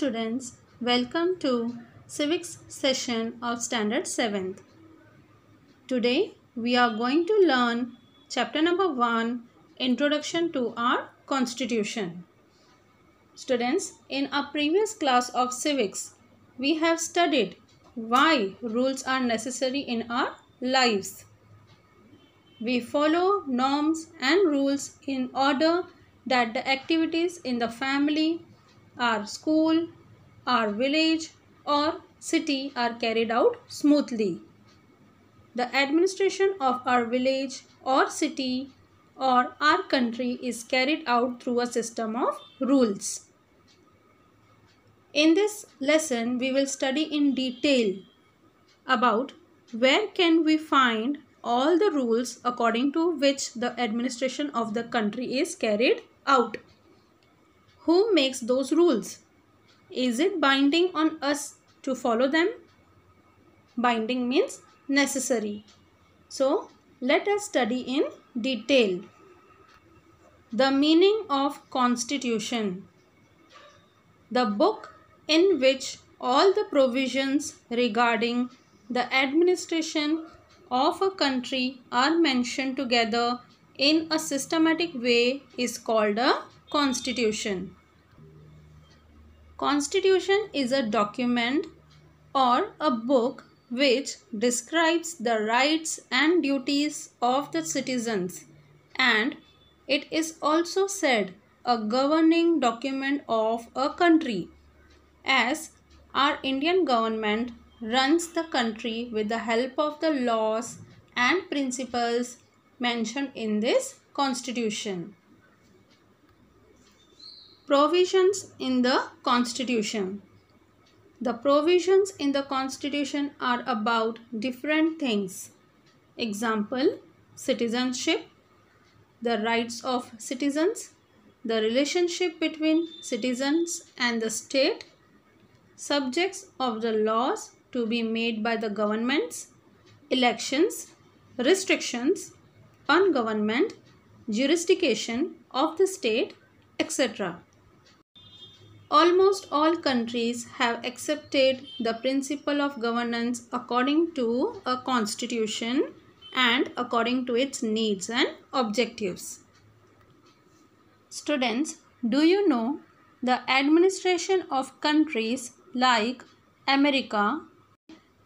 students, welcome to civics session of standard 7th. Today we are going to learn chapter number 1 introduction to our constitution. Students, in our previous class of civics, we have studied why rules are necessary in our lives. We follow norms and rules in order that the activities in the family, our school, our village or city are carried out smoothly. The administration of our village or city or our country is carried out through a system of rules. In this lesson, we will study in detail about where can we find all the rules according to which the administration of the country is carried out. Who makes those rules? Is it binding on us to follow them? Binding means necessary. So, let us study in detail. The meaning of constitution. The book in which all the provisions regarding the administration of a country are mentioned together in a systematic way is called a Constitution Constitution is a document or a book which describes the rights and duties of the citizens and it is also said a governing document of a country as our Indian government runs the country with the help of the laws and principles mentioned in this constitution. Provisions in the Constitution The provisions in the Constitution are about different things. Example, citizenship, the rights of citizens, the relationship between citizens and the state, subjects of the laws to be made by the governments, elections, restrictions on government, jurisdiction of the state, etc. Almost all countries have accepted the principle of governance according to a constitution and according to its needs and objectives. Students, do you know the administration of countries like America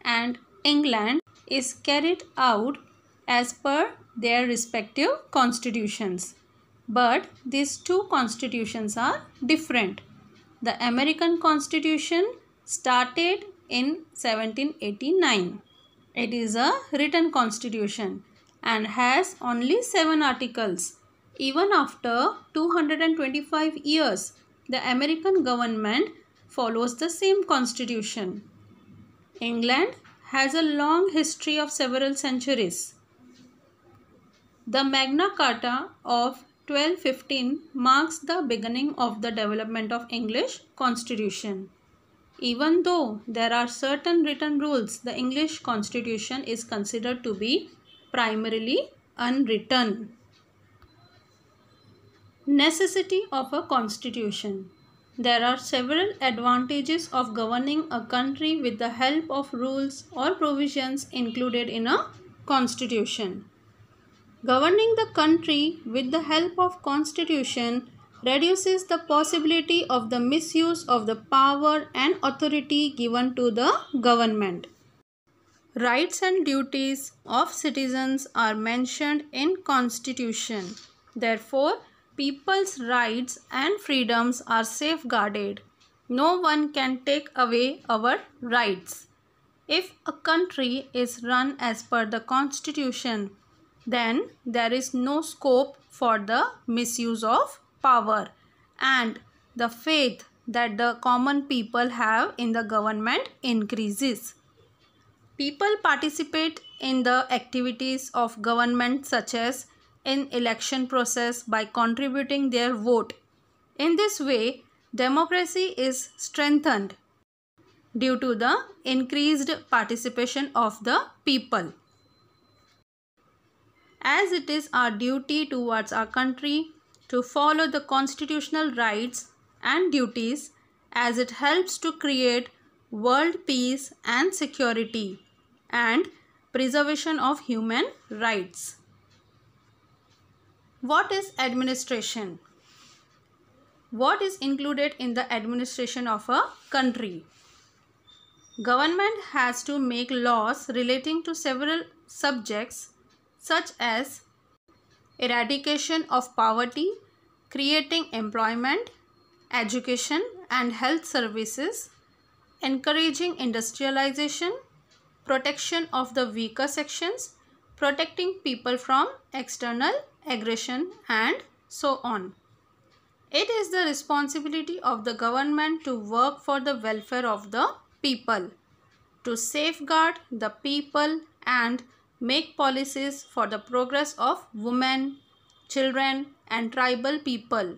and England is carried out as per their respective constitutions. But these two constitutions are different. The American Constitution started in 1789. It is a written constitution and has only 7 articles. Even after 225 years, the American government follows the same constitution. England has a long history of several centuries. The Magna Carta of 1215 marks the beginning of the development of English constitution. Even though there are certain written rules, the English constitution is considered to be primarily unwritten. Necessity of a constitution. There are several advantages of governing a country with the help of rules or provisions included in a constitution governing the country with the help of constitution reduces the possibility of the misuse of the power and authority given to the government. Rights and duties of citizens are mentioned in constitution. Therefore, people's rights and freedoms are safeguarded. No one can take away our rights. If a country is run as per the constitution, then there is no scope for the misuse of power and the faith that the common people have in the government increases. People participate in the activities of government such as in election process by contributing their vote. In this way, democracy is strengthened due to the increased participation of the people as it is our duty towards our country to follow the constitutional rights and duties as it helps to create world peace and security and preservation of human rights. What is administration? What is included in the administration of a country? Government has to make laws relating to several subjects such as eradication of poverty, creating employment, education and health services, encouraging industrialization, protection of the weaker sections, protecting people from external aggression and so on. It is the responsibility of the government to work for the welfare of the people, to safeguard the people and make policies for the progress of women, children and tribal people.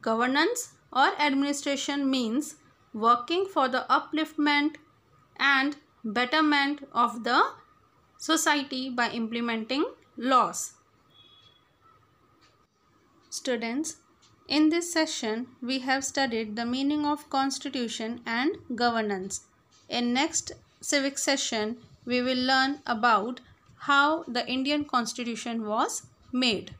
Governance or administration means working for the upliftment and betterment of the society by implementing laws. Students, in this session we have studied the meaning of constitution and governance. In next civic session we will learn about how the Indian constitution was made.